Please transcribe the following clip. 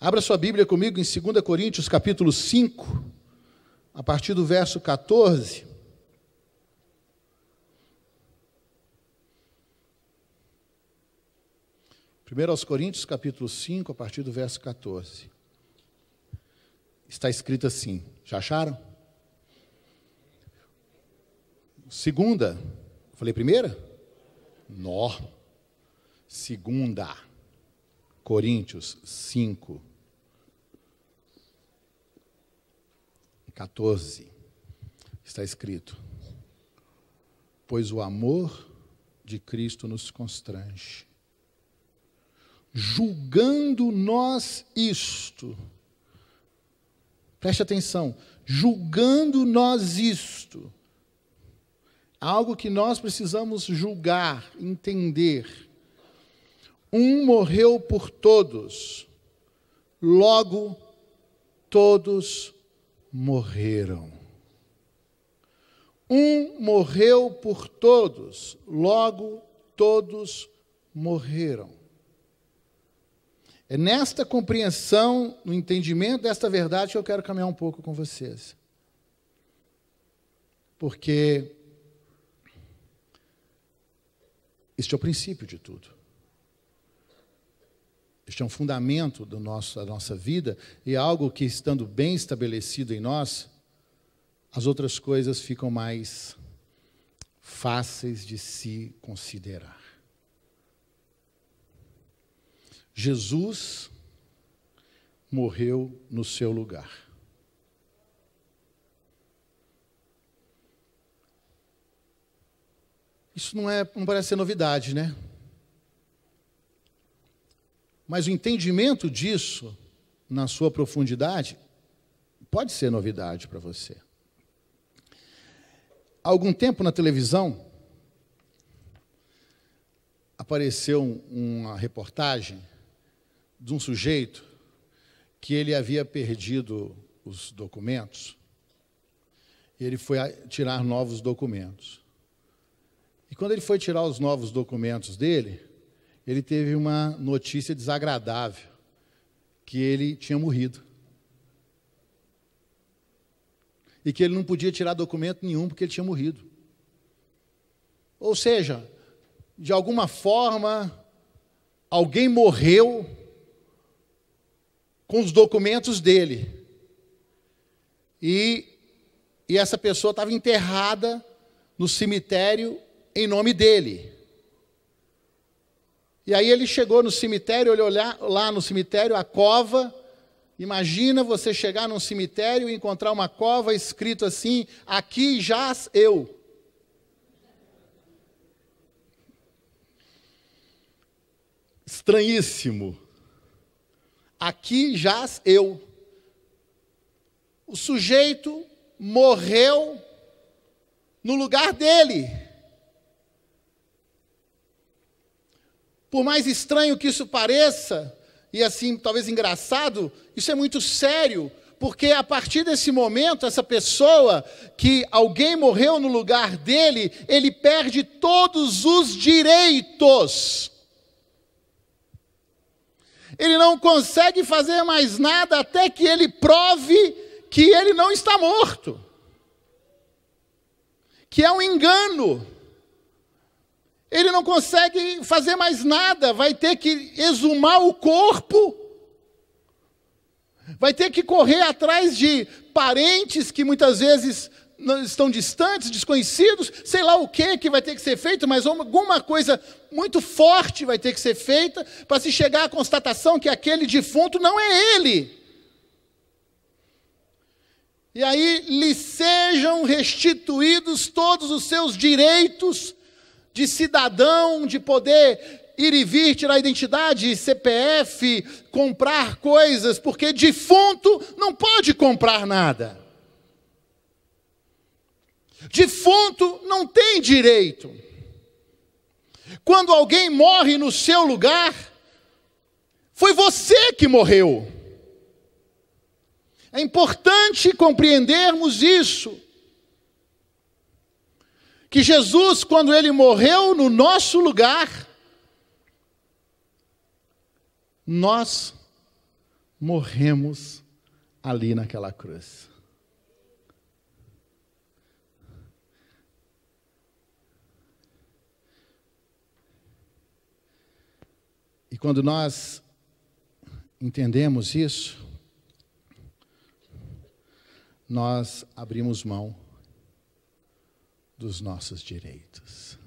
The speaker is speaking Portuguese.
Abra sua Bíblia comigo em 2 Coríntios, capítulo 5, a partir do verso 14. Primeiro aos Coríntios, capítulo 5, a partir do verso 14. Está escrito assim: já acharam? Segunda, falei primeira? Nó. Segunda. Coríntios 5, 14, está escrito: Pois o amor de Cristo nos constrange, julgando nós isto, preste atenção, julgando nós isto, algo que nós precisamos julgar, entender, um morreu por todos, logo todos morreram. Um morreu por todos, logo todos morreram. É nesta compreensão, no entendimento desta verdade, que eu quero caminhar um pouco com vocês. Porque este é o princípio de tudo. Este é um fundamento do nosso, da nossa vida e é algo que, estando bem estabelecido em nós, as outras coisas ficam mais fáceis de se considerar. Jesus morreu no seu lugar. Isso não, é, não parece ser novidade, né? Mas o entendimento disso, na sua profundidade, pode ser novidade para você. Há algum tempo na televisão, apareceu uma reportagem de um sujeito que ele havia perdido os documentos e ele foi tirar novos documentos. E quando ele foi tirar os novos documentos dele, ele teve uma notícia desagradável, que ele tinha morrido. E que ele não podia tirar documento nenhum porque ele tinha morrido. Ou seja, de alguma forma, alguém morreu com os documentos dele. E, e essa pessoa estava enterrada no cemitério em nome dele. E aí ele chegou no cemitério, olhou lá no cemitério a cova. Imagina você chegar num cemitério e encontrar uma cova escrito assim: Aqui jaz eu. Estranhíssimo. Aqui jaz eu. O sujeito morreu no lugar dele. Por mais estranho que isso pareça, e assim, talvez engraçado, isso é muito sério, porque a partir desse momento, essa pessoa que alguém morreu no lugar dele, ele perde todos os direitos. Ele não consegue fazer mais nada até que ele prove que ele não está morto. Que é um engano ele não consegue fazer mais nada, vai ter que exumar o corpo, vai ter que correr atrás de parentes que muitas vezes estão distantes, desconhecidos, sei lá o que que vai ter que ser feito, mas alguma coisa muito forte vai ter que ser feita para se chegar à constatação que aquele defunto não é ele. E aí lhe sejam restituídos todos os seus direitos de cidadão, de poder ir e vir, tirar identidade, CPF, comprar coisas, porque defunto não pode comprar nada. Defunto não tem direito. Quando alguém morre no seu lugar, foi você que morreu. É importante compreendermos isso que Jesus, quando ele morreu no nosso lugar, nós morremos ali naquela cruz. E quando nós entendemos isso, nós abrimos mão dos nossos direitos.